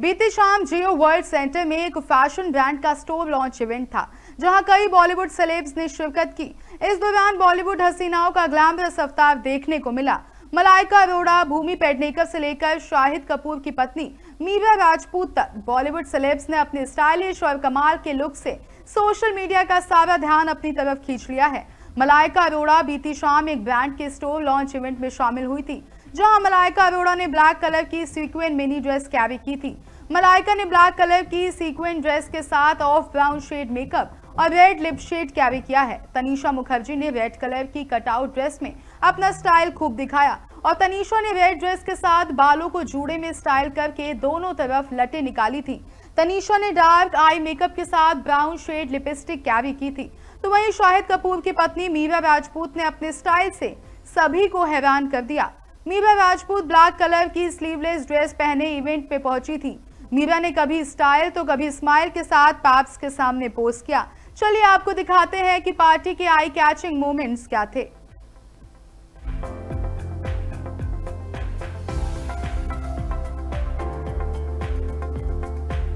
बीती शाम जियो world centre में एक फैशन ब्रांड का स्टोर लॉन्च इवेंट था जहां कई बॉलीवुड सेलेब्स ने शिरकत की इस दौरान बॉलीवुड हसीनाओं का ग्लैमरस अवतार देखने को मिला मलाइका अरोड़ा भूमि पेडनेकर से लेकर शाहिद कपूर की पत्नी मीरा राजपूत तक बॉलीवुड सेलेब्स ने अपने स्टाइलिश और कमाल के लुक से सोशल मीडिया का सारा ध्यान अपनी तरफ खींच लिया है मलाइका अरोड़ा बीती शाम एक ब्रांड के स्टोर लॉन्च इवेंट में शामिल हुई थी जहां मलाइका अरोड़ा ने ब्लैक कलर की सीक्वेंट मिनी ड्रेस कैरी की थी मलाइका ने ब्लैक कलर की सीक्वेंट ड्रेस के साथ ऑफ ब्राउन शेड मेकअप और रेड लिप शेड कैरी किया है तनिषा मुखर्जी ने रेड कलर की कटआउट ड्रेस में अपना स्टाइल खूब दिखाया और तनिषा ने रेड ड्रेस के साथ बालों को जूड़े में स्टाइल करके दोनों तरफ लटे निकाली थी तनिषा ने डार्क आई मेकअप के साथ ब्राउन शेड लिपस्टिक कैरी की थी तो वहीं शाहिद कपूर की पत्नी मीरा राजपूत ने अपने स्टाइल से सभी को हैरान कर दिया मीरा राजपूत ब्लैक कलर की स्लीवलेस ड्रेस पहने इवेंट पे पहुंची थी मीरा ने कभी स्टाइल तो कभी स्माइल के साथ पैप्स के सामने पोस्ट किया चलिए आपको दिखाते हैं कि पार्टी के आई कैचिंग मोमेंट्स क्या थे